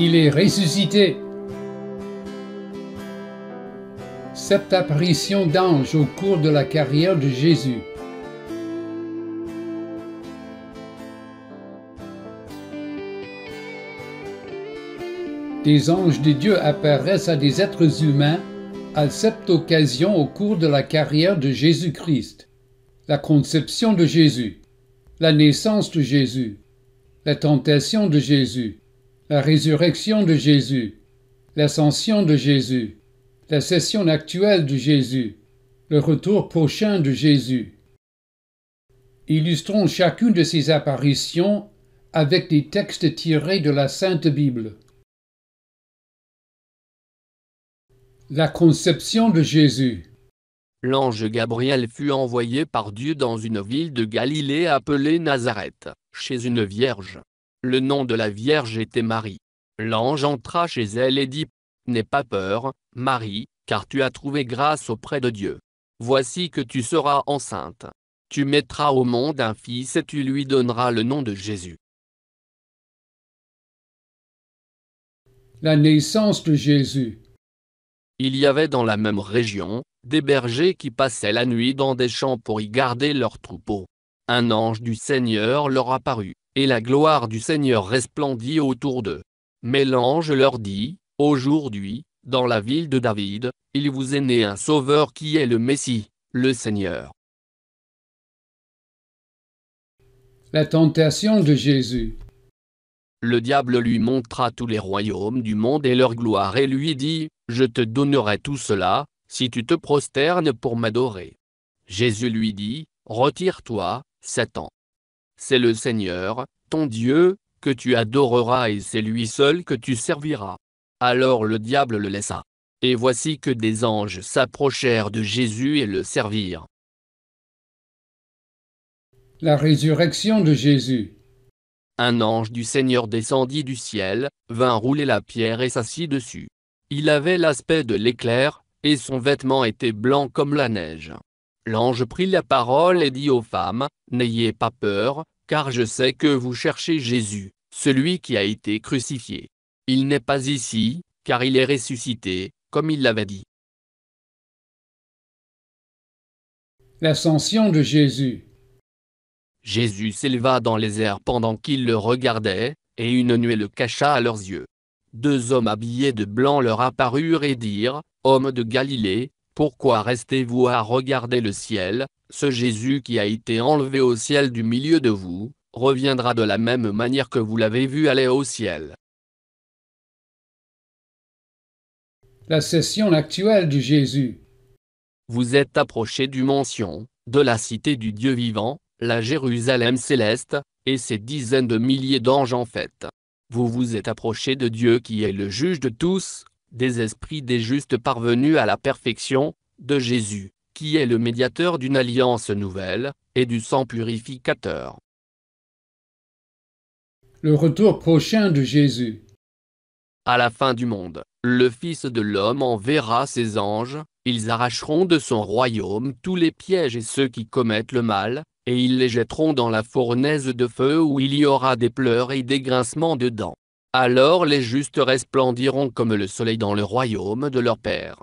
il est ressuscité. Sept apparitions d'anges au cours de la carrière de Jésus. Des anges de Dieu apparaissent à des êtres humains à sept occasions au cours de la carrière de Jésus-Christ. La conception de Jésus, la naissance de Jésus, la tentation de Jésus, la résurrection de Jésus, l'ascension de Jésus, la session actuelle de Jésus, le retour prochain de Jésus. Illustrons chacune de ces apparitions avec des textes tirés de la Sainte Bible. La conception de Jésus. L'ange Gabriel fut envoyé par Dieu dans une ville de Galilée appelée Nazareth, chez une vierge, le nom de la Vierge était Marie. L'ange entra chez elle et dit, N'aie pas peur, Marie, car tu as trouvé grâce auprès de Dieu. Voici que tu seras enceinte. Tu mettras au monde un fils et tu lui donneras le nom de Jésus. La naissance de Jésus. Il y avait dans la même région, des bergers qui passaient la nuit dans des champs pour y garder leurs troupeaux. Un ange du Seigneur leur apparut et la gloire du Seigneur resplendit autour d'eux. Mais l'ange leur dit, Aujourd'hui, dans la ville de David, il vous est né un sauveur qui est le Messie, le Seigneur. La tentation de Jésus. Le diable lui montra tous les royaumes du monde et leur gloire et lui dit, Je te donnerai tout cela, si tu te prosternes pour m'adorer. Jésus lui dit, Retire-toi, Satan c'est le Seigneur, ton Dieu, que tu adoreras et c'est lui seul que tu serviras. Alors le diable le laissa. Et voici que des anges s'approchèrent de Jésus et le servirent. La résurrection de Jésus. Un ange du Seigneur descendit du ciel, vint rouler la pierre et s'assit dessus. Il avait l'aspect de l'éclair, et son vêtement était blanc comme la neige. L'ange prit la parole et dit aux femmes, N'ayez pas peur, car je sais que vous cherchez Jésus, celui qui a été crucifié. Il n'est pas ici, car il est ressuscité, comme il l'avait dit. L'ascension de Jésus. Jésus s'éleva dans les airs pendant qu'ils le regardaient, et une nuée le cacha à leurs yeux. Deux hommes habillés de blanc leur apparurent et dirent, Hommes de Galilée, pourquoi restez-vous à regarder le ciel Ce Jésus qui a été enlevé au ciel du milieu de vous, reviendra de la même manière que vous l'avez vu aller au ciel. La session actuelle du Jésus. Vous êtes approché du mention, de la cité du Dieu vivant, la Jérusalem céleste, et ses dizaines de milliers d'anges en fête. Vous vous êtes approché de Dieu qui est le juge de tous, des esprits des justes parvenus à la perfection, de Jésus, qui est le médiateur d'une alliance nouvelle, et du sang purificateur. Le retour prochain de Jésus. À la fin du monde, le Fils de l'homme enverra ses anges, ils arracheront de son royaume tous les pièges et ceux qui commettent le mal, et ils les jetteront dans la fournaise de feu où il y aura des pleurs et des grincements de dents. Alors les justes resplendiront comme le soleil dans le royaume de leur Père.